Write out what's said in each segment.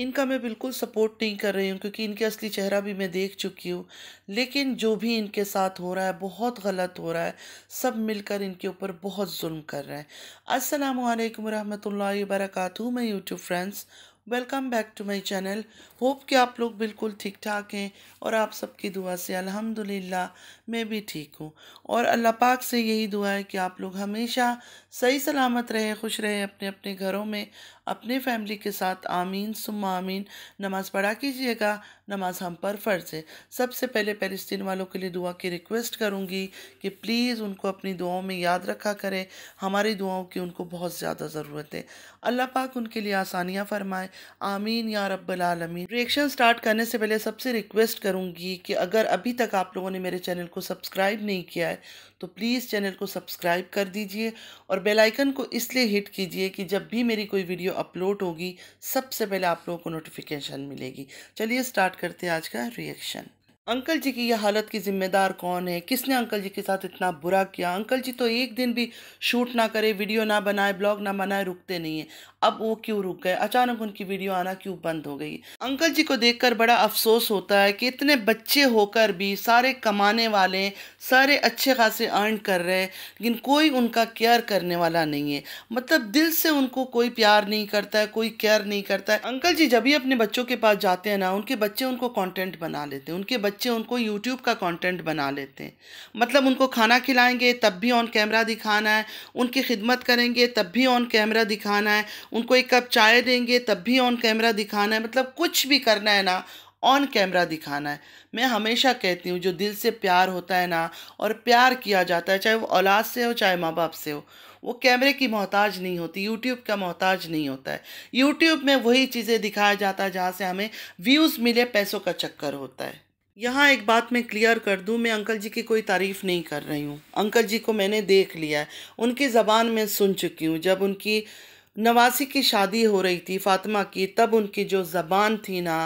इनका मैं बिल्कुल सपोर्ट नहीं कर रही हूँ क्योंकि इनके असली चेहरा भी मैं देख चुकी हूँ लेकिन जो भी इनके साथ हो रहा है बहुत गलत हो रहा है सब मिलकर इनके ऊपर बहुत जुल्म कर रहे हैं अस्सलाम वालेकुम रहमतुल्लाहि वबरकatuh मैं YouTube friends welcome back to my channel hope कि आप लोग बिल्कुल ठीक ठाक हैं और आप सबकी दुआ से अल्हम्दुलिल्लाह मैं भी ठीक हूँ और अल्लाह पाक से यही दुआ है कि आप लोग हमेशा सही सलामत रहे खुश रहें अपने अपने घरों में अपने फैमिली के साथ आमीन सुम आमीन नमाज़ पढ़ा कीजिएगा नमाज हम पर फ़र्ज़ है सबसे पहले फ़लस्तीन वालों के लिए दुआ की रिक्वेस्ट करूँगी कि प्लीज़ उनको अपनी दुआओं में याद रखा करें हमारी दुआओं की उनको बहुत ज़्यादा ज़रूरत है अल्लाह पाक उनके लिए आसानियाँ फरमाए आमीन या रब्बुलमीन रिएक्शन स्टार्ट करने से पहले सबसे रिक्वेस्ट करूँगी कि अगर अभी तक आप लोगों ने मेरे चैनल को सब्सक्राइब नहीं किया है तो प्लीज़ चैनल को सब्सक्राइब कर दीजिए और बेलाइकन को इसलिए हिट कीजिए कि जब भी मेरी कोई वीडियो अपलोड होगी सबसे पहले आप लोगों को नोटिफिकेशन मिलेगी चलिए स्टार्ट करते हैं आज का रिएक्शन अंकल जी की यह हालत की ज़िम्मेदार कौन है किसने अंकल जी के साथ इतना बुरा किया अंकल जी तो एक दिन भी शूट ना करे वीडियो ना बनाए ब्लॉग ना बनाए रुकते नहीं है अब वो क्यों रुक गए अचानक उनकी वीडियो आना क्यों बंद हो गई अंकल जी को देखकर बड़ा अफसोस होता है कि इतने बच्चे होकर भी सारे कमाने वाले सारे अच्छे खासे अर्न कर रहे हैं लेकिन कोई उनका केयर करने वाला नहीं है मतलब दिल से उनको कोई प्यार नहीं करता है कोई केयर नहीं करता है अंकल जी जब भी अपने बच्चों के पास जाते हैं ना उनके बच्चे उनको कॉन्टेंट बना लेते हैं उनके बच्चे बच्चे उनको यूट्यूब का कंटेंट बना लेते हैं मतलब उनको खाना खिलाएंगे तब भी ऑन कैमरा दिखाना है उनकी खिदमत करेंगे तब भी ऑन कैमरा दिखाना है उनको एक कप चाय देंगे तब भी ऑन कैमरा दिखाना है मतलब कुछ भी करना है ना ऑन कैमरा दिखाना है मैं हमेशा कहती हूँ जो दिल से प्यार होता है ना और प्यार किया जाता है चाहे वो औलाद से हो चाहे माँ बाप से हो वो कैमरे की मोहताज नहीं होती यूट्यूब का मोहताज नहीं होता है यूट्यूब में वही चीज़ें दिखाया जाता है जहाँ से हमें व्यूज़ मिले पैसों का चक्कर होता है यहाँ एक बात मैं क्लियर कर दूँ मैं अंकल जी की कोई तारीफ़ नहीं कर रही हूँ अंकल जी को मैंने देख लिया है उनकी ज़बान में सुन चुकी हूँ जब उनकी नवासी की शादी हो रही थी फातिमा की तब उनकी जो ज़बान थी ना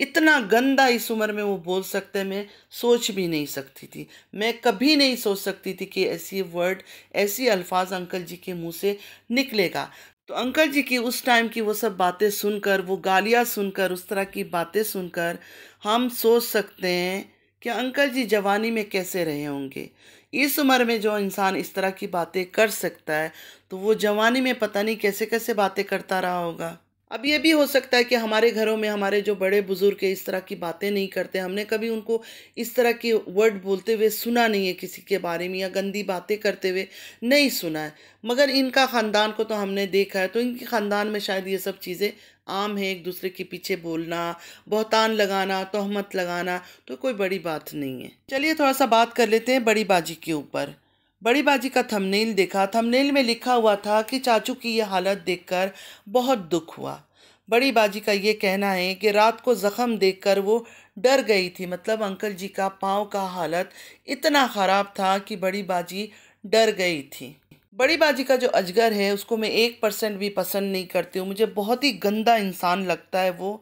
इतना गंदा इस उम्र में वो बोल सकते मैं सोच भी नहीं सकती थी मैं कभी नहीं सोच सकती थी कि ऐसी वर्ड ऐसी अल्फाज अंकल जी के मुंह से निकलेगा तो अंकल जी की उस टाइम की वो सब बातें सुनकर वो गालियाँ सुनकर उस तरह की बातें सुनकर हम सोच सकते हैं कि अंकल जी जवानी में कैसे रहे होंगे इस उम्र में जो इंसान इस तरह की बातें कर सकता है तो वो जवानी में पता नहीं कैसे कैसे बातें करता रहा होगा अब ये भी हो सकता है कि हमारे घरों में हमारे जो बड़े बुज़ुर्ग इस तरह की बातें नहीं करते हमने कभी उनको इस तरह के वर्ड बोलते हुए सुना नहीं है किसी के बारे में या गंदी बातें करते हुए नहीं सुना है मगर इनका ख़ानदान को तो हमने देखा है तो इनके ख़ानदान में शायद ये सब चीज़ें आम है एक दूसरे के पीछे बोलना बहतान लगाना तोहमत लगाना तो कोई बड़ी बात नहीं है चलिए थोड़ा सा बात कर लेते हैं बड़ी बाजी के ऊपर बड़ी बाजी का थंबनेल देखा थंबनेल में लिखा हुआ था कि चाचू की यह हालत देखकर बहुत दुख हुआ बड़ी बाजी का ये कहना है कि रात को ज़ख़म देखकर वो डर गई थी मतलब अंकल जी का पाँव का हालत इतना ख़राब था कि बड़ी बाजी डर गई थी बड़ी बाजी का जो अजगर है उसको मैं एक परसेंट भी पसंद नहीं करती हूँ मुझे बहुत ही गंदा इंसान लगता है वो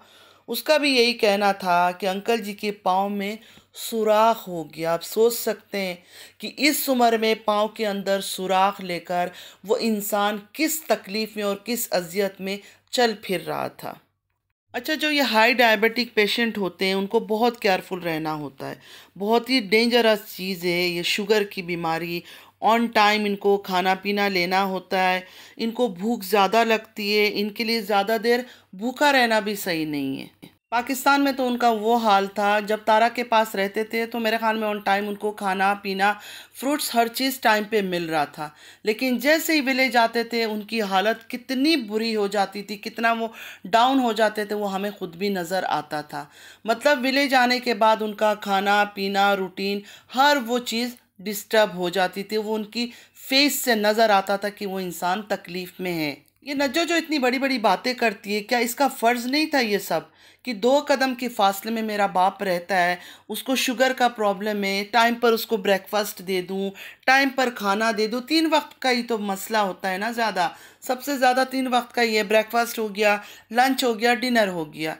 उसका भी यही कहना था कि अंकल जी के पाँव में सुराख हो गया आप सोच सकते हैं कि इस उम्र में पाँव के अंदर सुराख लेकर वो इंसान किस तकलीफ़ में और किस अजियत में चल फिर रहा था अच्छा जो ये हाई डायबिटिक पेशेंट होते हैं उनको बहुत केयरफुल रहना होता है बहुत ही डेंजरस चीज़ है ये शुगर की बीमारी ऑन टाइम इनको खाना पीना लेना होता है इनको भूख ज़्यादा लगती है इनके लिए ज़्यादा देर भूखा रहना भी सही नहीं है पाकिस्तान में तो उनका वो हाल था जब तारा के पास रहते थे तो मेरे ख्याल में ऑन टाइम उनको खाना पीना फ्रूट्स हर चीज़ टाइम पे मिल रहा था लेकिन जैसे ही विलेज आते थे उनकी हालत कितनी बुरी हो जाती थी कितना वो डाउन हो जाते थे वो हमें ख़ुद भी नज़र आता था मतलब विलेज आने के बाद उनका खाना पीना रूटीन हर वो चीज़ डिस्टर्ब हो जाती थी वो उनकी फेस से नज़र आता था कि वो इंसान तकलीफ़ में है ये नजो जो इतनी बड़ी बड़ी बातें करती है क्या इसका फ़र्ज़ नहीं था ये सब कि दो कदम के फासले में मेरा बाप रहता है उसको शुगर का प्रॉब्लम है टाइम पर उसको ब्रेकफास्ट दे दूँ टाइम पर खाना दे दूँ तीन वक्त का ही तो मसला होता है ना ज़्यादा सबसे ज़्यादा तीन वक्त का ही है ब्रेकफास्ट हो गया लंच हो गया डिनर हो गया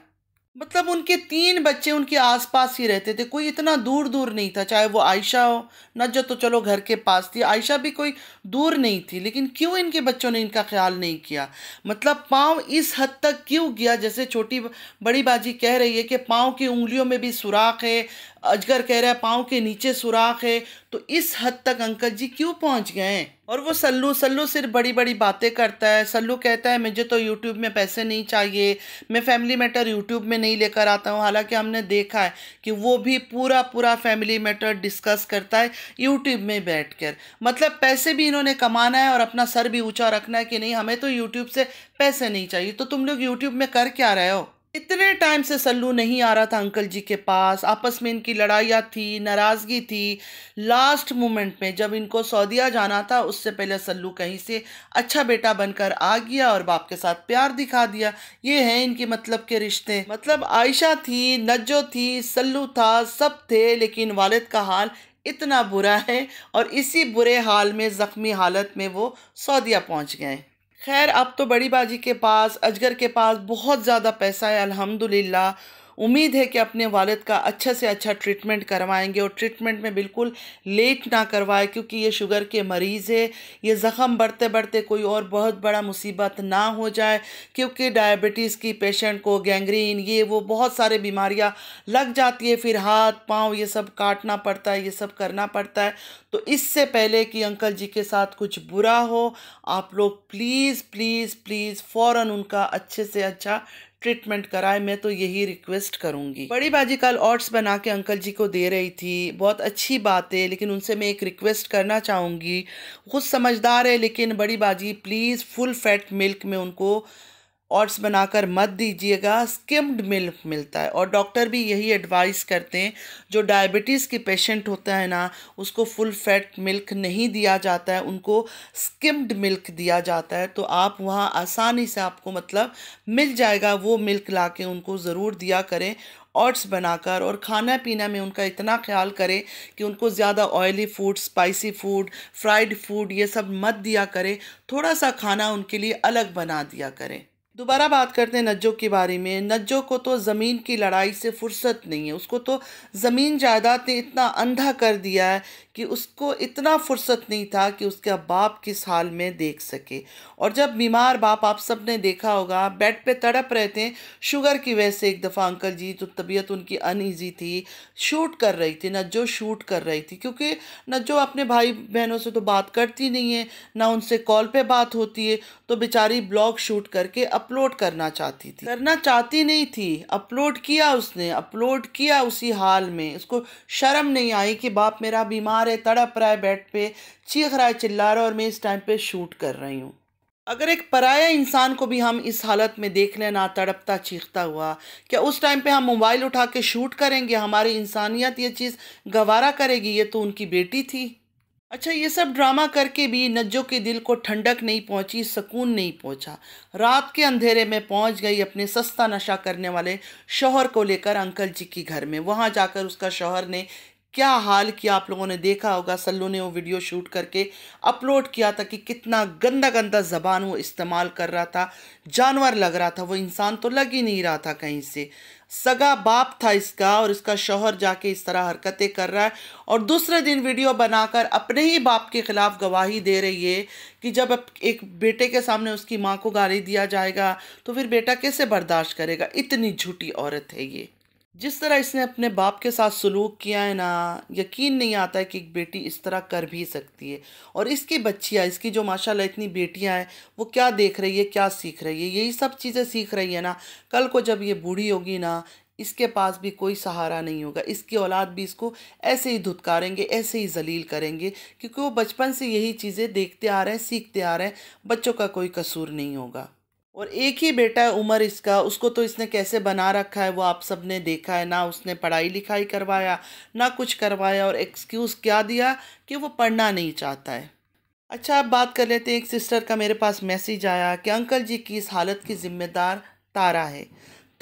मतलब उनके तीन बच्चे उनके आसपास ही रहते थे कोई इतना दूर दूर नहीं था चाहे वो आयशा हो नजत तो चलो घर के पास थी आयशा भी कोई दूर नहीं थी लेकिन क्यों इनके बच्चों ने इनका ख्याल नहीं किया मतलब पाँव इस हद तक क्यों गया जैसे छोटी बड़ी बाजी कह रही है कि पाँव की उंगलियों में भी सुराख है अजगर कह रहा है पाँव के नीचे सुराख है तो इस हद तक अंकल जी क्यों पहुंच गए और वो सल्लू सल्लू सिर्फ बड़ी बड़ी बातें करता है सल्लू कहता है मुझे तो यूट्यूब में पैसे नहीं चाहिए मैं फैमिली मैटर यूट्यूब में नहीं लेकर आता हूँ हालांकि हमने देखा है कि वो भी पूरा पूरा फैमिली मैटर डिस्कस करता है यूट्यूब में बैठ कर मतलब पैसे भी इन्होंने कमाना है और अपना सर भी ऊँचा रखना है कि नहीं हमें तो यूट्यूब से पैसे नहीं चाहिए तो तुम लोग यूट्यूब में कर क्या रहे हो इतने टाइम से सल्लू नहीं आ रहा था अंकल जी के पास आपस में इनकी लड़ाइयाँ थी नाराज़गी थी लास्ट मोमेंट में जब इनको सऊदिया जाना था उससे पहले सल्लू कहीं से अच्छा बेटा बनकर आ गया और बाप के साथ प्यार दिखा दिया ये हैं इनके मतलब के रिश्ते मतलब आयशा थी नज्जो थी सल्लू था सब थे लेकिन वालद का हाल इतना बुरा है और इसी बुरे हाल में ज़ख्मी हालत में वो सऊदिया पहुँच गए खैर अब तो बड़ी बाजी के पास अजगर के पास बहुत ज़्यादा पैसा है अल्हम्दुलिल्लाह उम्मीद है कि अपने वालद का अच्छे से अच्छा ट्रीटमेंट करवाएंगे और ट्रीटमेंट में बिल्कुल लेट ना करवाए क्योंकि ये शुगर के मरीज़ है ये ज़ख़म बढ़ते बढ़ते कोई और बहुत बड़ा मुसीबत ना हो जाए क्योंकि डायबिटीज़ की पेशेंट को गैंग्रीन ये वो बहुत सारे बीमारियाँ लग जाती है फिर हाथ पाँव ये सब काटना पड़ता है ये सब करना पड़ता है तो इससे पहले कि अंकल जी के साथ कुछ बुरा हो आप लोग प्लीज़ प्लीज़ प्लीज़ फ़ौर उनका अच्छे से अच्छा ट्रीटमेंट कराए मैं तो यही रिक्वेस्ट करूंगी बड़ी बाजी कल ऑट्स बना के अंकल जी को दे रही थी बहुत अच्छी बात है लेकिन उनसे मैं एक रिक्वेस्ट करना चाहूँगी खुद समझदार है लेकिन बड़ी बाजी प्लीज़ फुल फैट मिल्क में उनको ओट्स बनाकर मत दीजिएगा स्किम्ड मिल्क मिलता है और डॉक्टर भी यही एडवाइस करते हैं जो डायबिटीज़ के पेशेंट होता है ना उसको फुल फैट मिल्क नहीं दिया जाता है उनको स्किम्ड मिल्क दिया जाता है तो आप वहाँ आसानी से आपको मतलब मिल जाएगा वो मिल्क ला के उनको ज़रूर दिया करें ऑट्स बनाकर और खाना पीना में उनका इतना ख्याल करें कि उनको ज़्यादा oily food spicy food fried food ये सब मत दिया करें थोड़ा सा खाना उनके लिए अलग बना दिया करें दोबारा बात करते हैं नज्जों के बारे में नज्जो को तो ज़मीन की लड़ाई से फुर्सत नहीं है उसको तो ज़मीन जायदाद ने इतना अंधा कर दिया है कि उसको इतना फुर्सत नहीं था कि उसका बाप किस हाल में देख सके और जब बीमार बाप आप सब ने देखा होगा बेड पे तड़प रहे थे शुगर की वजह से एक दफ़ा अंकल जी तो तबीयत उनकी अनईजी थी शूट कर रही थी नज्जो शूट कर रही थी क्योंकि नज्जो अपने भाई बहनों से तो बात करती नहीं है ना उनसे कॉल पर बात होती है तो बेचारी ब्लॉग शूट करके अपलोड करना चाहती थी करना चाहती नहीं थी अपलोड किया उसने अपलोड किया उसी हाल में उसको शर्म नहीं आई कि बाप मेरा बीमार मारे तड़प रहा है बेड पे चीख रहा है चिल्ला रहा है और मैं इस टाइम पे शूट कर रही हूँ अगर एक पराया इंसान को भी हम इस हालत में देख लें ना तड़पता चीखता हुआ क्या उस टाइम पे हम मोबाइल उठा के शूट करेंगे हमारी इंसानियत ये चीज़ गवारा करेगी ये तो उनकी बेटी थी अच्छा ये सब ड्रामा करके भी नज्जो के दिल को ठंडक नहीं पहुंची सुकून नहीं पहुंचा रात के अंधेरे में पहुंच गई अपने सस्ता नशा करने वाले शोहर को लेकर अंकल जी के घर में वहां जाकर उसका शोहर ने क्या हाल किया आप लोगों ने देखा होगा सल्लू ने वो वीडियो शूट करके अपलोड किया था कि कितना गंदा गंदा जबान वो इस्तेमाल कर रहा था जानवर लग रहा था वो इंसान तो लग ही नहीं रहा था कहीं से सगा बाप था इसका और इसका शोहर जाके इस तरह हरकतें कर रहा है और दूसरे दिन वीडियो बनाकर अपने ही बाप के ख़िलाफ़ गवाही दे रही है कि जब एक बेटे के सामने उसकी माँ को गाली दिया जाएगा तो फिर बेटा कैसे बर्दाश्त करेगा इतनी झूठी औरत है ये जिस तरह इसने अपने बाप के साथ सलूक किया है ना यकीन नहीं आता है कि एक बेटी इस तरह कर भी सकती है और इसकी बच्चियाँ इसकी जो माशाल्लाह इतनी बेटियाँ हैं वो क्या देख रही है क्या सीख रही है यही सब चीज़ें सीख रही है ना कल को जब ये बूढ़ी होगी ना इसके पास भी कोई सहारा नहीं होगा इसकी औलाद भी इसको ऐसे ही धुतकारेंगे ऐसे ही जलील करेंगे क्योंकि वो बचपन से यही चीज़ें देखते आ रहे हैं सीखते आ रहे हैं बच्चों का कोई कसूर नहीं होगा और एक ही बेटा है उमर इसका उसको तो इसने कैसे बना रखा है वो आप सब ने देखा है ना उसने पढ़ाई लिखाई करवाया ना कुछ करवाया और एक्सक्यूज़ क्या दिया कि वो पढ़ना नहीं चाहता है अच्छा अब बात कर लेते हैं एक सिस्टर का मेरे पास मैसेज आया कि अंकल जी की इस हालत की ज़िम्मेदार तारा है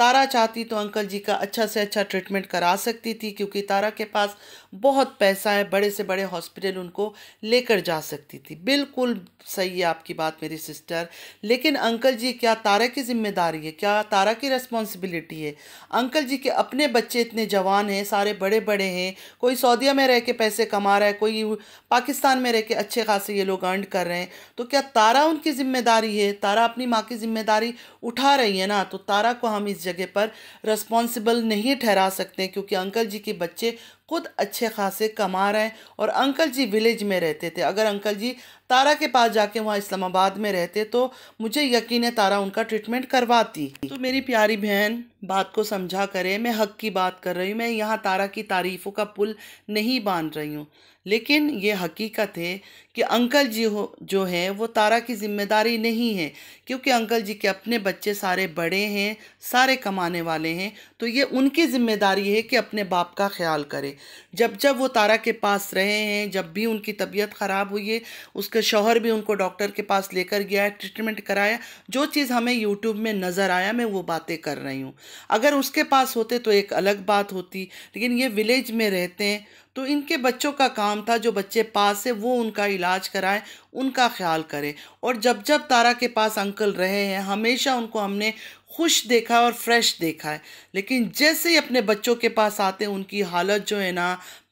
तारा चाहती तो अंकल जी का अच्छा से अच्छा ट्रीटमेंट करा सकती थी क्योंकि तारा के पास बहुत पैसा है बड़े से बड़े हॉस्पिटल उनको लेकर जा सकती थी बिल्कुल सही है आपकी बात मेरी सिस्टर लेकिन अंकल जी क्या तारा की जिम्मेदारी है क्या तारा की रिस्पॉन्सिबिलिटी है अंकल जी के अपने बच्चे इतने जवान हैं सारे बड़े बड़े हैं कोई सऊदीया में रह के पैसे कमा रहा है कोई पाकिस्तान में रह के अच्छे खासे ये लोग अर्न कर रहे हैं तो क्या तारा उनकी ज़िम्मेदारी है तारा अपनी माँ की ज़िम्मेदारी उठा रही है ना तो तारा को हम इस जगह पर रिस्पॉन्सिबल नहीं ठहरा सकते क्योंकि अंकल जी के बच्चे खुद अच्छे खासे कमा रहे हैं और अंकल जी विलेज में रहते थे अगर अंकल जी तारा के पास जाके वहाँ इस्लामाबाद में रहते तो मुझे यकीन है तारा उनका ट्रीटमेंट करवाती तो मेरी प्यारी बहन बात को समझा करें मैं हक की बात कर रही हूँ मैं यहाँ तारा की तारीफ़ों का पुल नहीं बांध रही हूँ लेकिन ये हकीकत है कि अंकल जी हो जो है वो तारा की जिम्मेदारी नहीं है क्योंकि अंकल जी के अपने बच्चे सारे बड़े हैं सारे कमाने वाले हैं तो ये उनकी ज़िम्मेदारी है कि अपने बाप का ख्याल करें जब जब वो तारा के पास रहे हैं जब भी उनकी तबीयत ख़राब हुई है उसके शौहर भी उनको डॉक्टर के पास लेकर गया है ट्रीटमेंट कराया जो चीज़ हमें यूट्यूब में नज़र आया मैं वो बातें कर रही हूँ अगर उसके पास होते तो एक अलग बात होती लेकिन ये विलेज में रहते हैं तो इनके बच्चों का काम था जो बच्चे पास है वो उनका इलाज कराएं उनका ख्याल करें और जब जब तारा के पास अंकल रहे हैं हमेशा उनको हमने खुश देखा है और फ्रेश देखा है लेकिन जैसे ही अपने बच्चों के पास आते हैं उनकी हालत जो है ना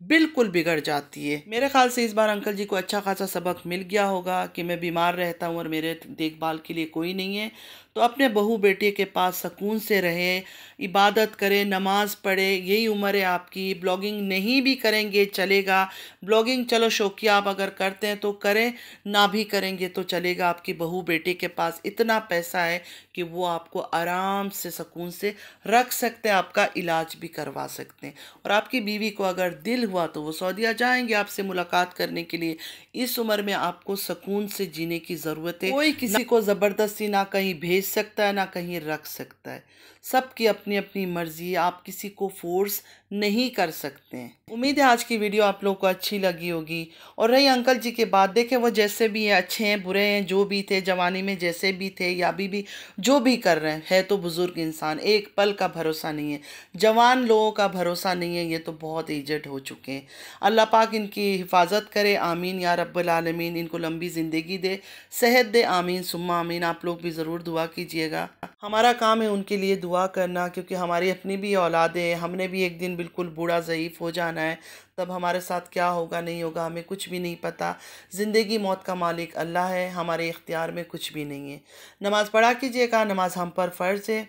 बिल्कुल बिगड़ जाती है मेरे ख्याल से इस बार अंकल जी को अच्छा खासा सबक मिल गया होगा कि मैं बीमार रहता हूँ और मेरे देखभाल के लिए कोई नहीं है तो अपने बहू बेटे के पास सकून से रहे इबादत करें नमाज़ पढ़े यही उम्र है आपकी ब्लॉगिंग नहीं भी करेंगे चलेगा ब्लॉगिंग चलो शौकिया आप अगर करते हैं तो करें ना भी करेंगे तो चलेगा आपकी बहू बेटे के पास इतना पैसा है कि वो आपको आराम से सकून से रख सकते हैं आपका इलाज भी करवा सकते हैं और आपकी बीवी को अगर दिल हुआ तो वो सऊदीया जाएंगे आपसे मुलाकात करने के लिए इस उम्र में आपको सुकून से जीने की ज़रूरत है कोई किसी को ज़बरदस्ती ना कहीं भेज सकता है ना कहीं रख सकता है सबकी अपनी अपनी मर्ज़ी आप किसी को फोर्स नहीं कर सकते उम्मीद है आज की वीडियो आप लोगों को अच्छी लगी होगी और रही अंकल जी के बाद देखें वो जैसे भी हैं अच्छे हैं बुरे हैं जो भी थे जवानी में जैसे भी थे या अभी भी जो भी कर रहे हैं है तो बुज़ुर्ग इंसान एक पल का भरोसा नहीं है जवान लोगों का भरोसा नहीं है ये तो बहुत एजड हो चुके हैं अल्लाह पाक इनकी हिफाजत करे आमीन या रब्बालमीन इनको लंबी ज़िंदगी दे सेहत दे आमीन सुमा आमीन आप लोग भी ज़रूर दुआ कीजिएगा हमारा काम है उनके लिए दुआ करना क्योंकि हमारी अपनी भी औलादें हैं हमने भी एक दिन बिल्कुल बूढ़ा ज़यीफ़ हो जाना है तब हमारे साथ क्या होगा नहीं होगा हमें कुछ भी नहीं पता ज़िंदगी मौत का मालिक अल्लाह है हमारे इख्तियार में कुछ भी नहीं है नमाज़ पढ़ा कीजिएगा नमाज हम पर फ़र्ज़ है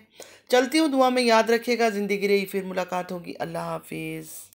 चलती हूँ दुआ में याद रखिएगा ज़िंदगी रही फिर मुलाकात होगी अल्लाह हाफिज़